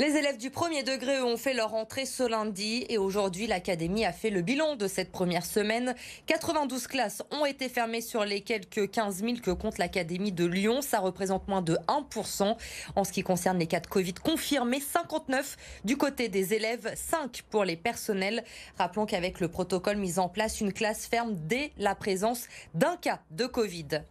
Les élèves du premier degré ont fait leur entrée ce lundi et aujourd'hui l'académie a fait le bilan de cette première semaine. 92 classes ont été fermées sur les quelques 15 000 que compte l'académie de Lyon. Ça représente moins de 1%. En ce qui concerne les cas de Covid confirmés, 59 du côté des élèves, 5 pour les personnels. Rappelons qu'avec le protocole mis en place, une classe ferme dès la présence d'un cas de Covid.